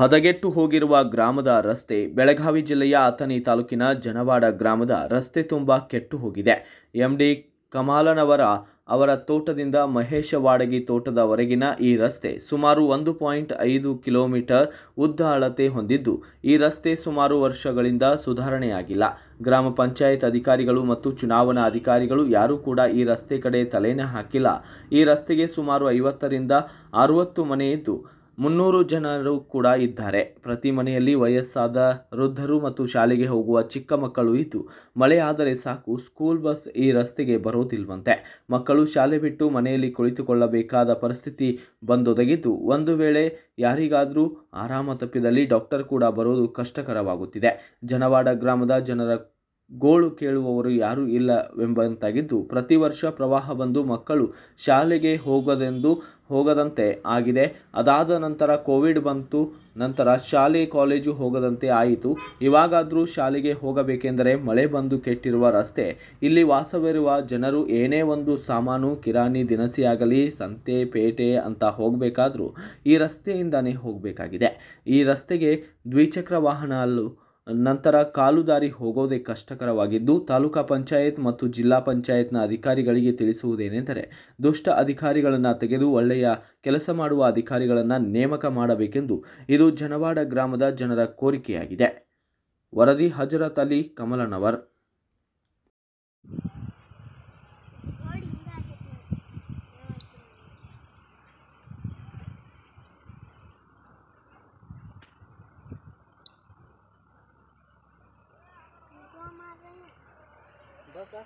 ಹದಗೆಟ್ಟು ಹೋಗಿರುವ ಗ್ರಾಮದ ರಸ್ತೆ ಬೆಳಗಾವಿ ಜಿಲ್ಲೆಯ ಅಥಣಿ ತಾಲೂಕಿನ ಜನವಾಡ ಗ್ರಾಮದ ರಸ್ತೆ ತುಂಬ ಕೆಟ್ಟು ಹೋಗಿದೆ ಎಂಡಿ ಕಮಾಲನವರ ಅವರ ತೋಟದಿಂದ ಮಹೇಶ ವಾಡಗಿ ತೋಟದವರೆಗಿನ ಈ ರಸ್ತೆ ಸುಮಾರು ಒಂದು ಪಾಯಿಂಟ್ ಐದು ಕಿಲೋಮೀಟರ್ ಉದ್ದ ಅಳತೆ ಹೊಂದಿದ್ದು ಈ ರಸ್ತೆ ಸುಮಾರು ವರ್ಷಗಳಿಂದ ಸುಧಾರಣೆಯಾಗಿಲ್ಲ ಗ್ರಾಮ ಪಂಚಾಯತ್ ಅಧಿಕಾರಿಗಳು ಮತ್ತು ಚುನಾವಣಾ ಅಧಿಕಾರಿಗಳು ಯಾರೂ ಕೂಡ ಈ ರಸ್ತೆ ಕಡೆ ತಲೆನೇ ಹಾಕಿಲ್ಲ ಈ ರಸ್ತೆಗೆ ಸುಮಾರು ಐವತ್ತರಿಂದ ಅರುವತ್ತು ಮನೆ ಇದ್ದು ಮುನ್ನೂರು ಜನರು ಕೂಡ ಇದ್ದಾರೆ ಪ್ರತಿ ಮನೆಯಲ್ಲಿ ವಯಸ್ಸಾದ ವೃದ್ಧರು ಮತ್ತು ಶಾಲೆಗೆ ಹೋಗುವ ಚಿಕ್ಕ ಮಕ್ಕಳು ಇದ್ದು ಮಳೆ ಆದರೆ ಸಾಕು ಸ್ಕೂಲ್ ಬಸ್ ಈ ರಸ್ತೆಗೆ ಬರೋದಿಲ್ವಂತೆ ಮಕ್ಕಳು ಶಾಲೆ ಬಿಟ್ಟು ಮನೆಯಲ್ಲಿ ಕುಳಿತುಕೊಳ್ಳಬೇಕಾದ ಪರಿಸ್ಥಿತಿ ಬಂದೊದಗಿದ್ದು ಒಂದು ವೇಳೆ ಯಾರಿಗಾದರೂ ಆರಾಮ ತಪ್ಪಿದಲ್ಲಿ ಡಾಕ್ಟರ್ ಕೂಡ ಬರೋದು ಕಷ್ಟಕರವಾಗುತ್ತಿದೆ ಜನವಾಡ ಗ್ರಾಮದ ಜನರ ಗೋಳು ಕೇಳುವವರು ಯಾರೂ ಇಲ್ಲವೆಂಬಂತಾಗಿದ್ದು ಪ್ರತಿ ವರ್ಷ ಪ್ರವಾಹ ಬಂದು ಮಕ್ಕಳು ಶಾಲೆಗೆ ಹೋಗದೆಂದು ಹೋಗದಂತೆ ಆಗಿದೆ ಅದಾದ ನಂತರ ಕೋವಿಡ್ ಬಂತು ನಂತರ ಶಾಲೆ ಕಾಲೇಜು ಹೋಗದಂತೆ ಆಯಿತು ಇವಾಗಾದರೂ ಶಾಲೆಗೆ ಹೋಗಬೇಕೆಂದರೆ ಮಳೆ ಬಂದು ಕೆಟ್ಟಿರುವ ರಸ್ತೆ ಇಲ್ಲಿ ವಾಸವಿರುವ ಜನರು ಏನೇ ಒಂದು ಸಾಮಾನು ಕಿರಾಣಿ ಆಗಲಿ ಸಂತೆ ಪೇಟೆ ಅಂತ ಹೋಗಬೇಕಾದ್ರೂ ಈ ರಸ್ತೆಯಿಂದನೇ ಹೋಗಬೇಕಾಗಿದೆ ಈ ರಸ್ತೆಗೆ ದ್ವಿಚಕ್ರ ವಾಹನ ಅಲ್ಲೂ ನಂತರ ಕಾಲು ದಾರಿ ಹೋಗೋದೇ ಕಷ್ಟಕರವಾಗಿದ್ದು ತಾಲೂಕಾ ಪಂಚಾಯತ್ ಮತ್ತು ಜಿಲ್ಲಾ ಪಂಚಾಯತ್ನ ಅಧಿಕಾರಿಗಳಿಗೆ ತಿಳಿಸುವುದೇನೆಂದರೆ ದುಷ್ಟ ಅಧಿಕಾರಿಗಳನ್ನು ತೆಗೆದು ಒಳ್ಳೆಯ ಕೆಲಸ ಮಾಡುವ ಅಧಿಕಾರಿಗಳನ್ನು ನೇಮಕ ಮಾಡಬೇಕೆಂದು ಇದು ಜನವಾಡ ಗ್ರಾಮದ ಜನರ ಕೋರಿಕೆಯಾಗಿದೆ ವರದಿ ಹಜರತ್ ಅಲಿ ಕಮಲನವರ್ बस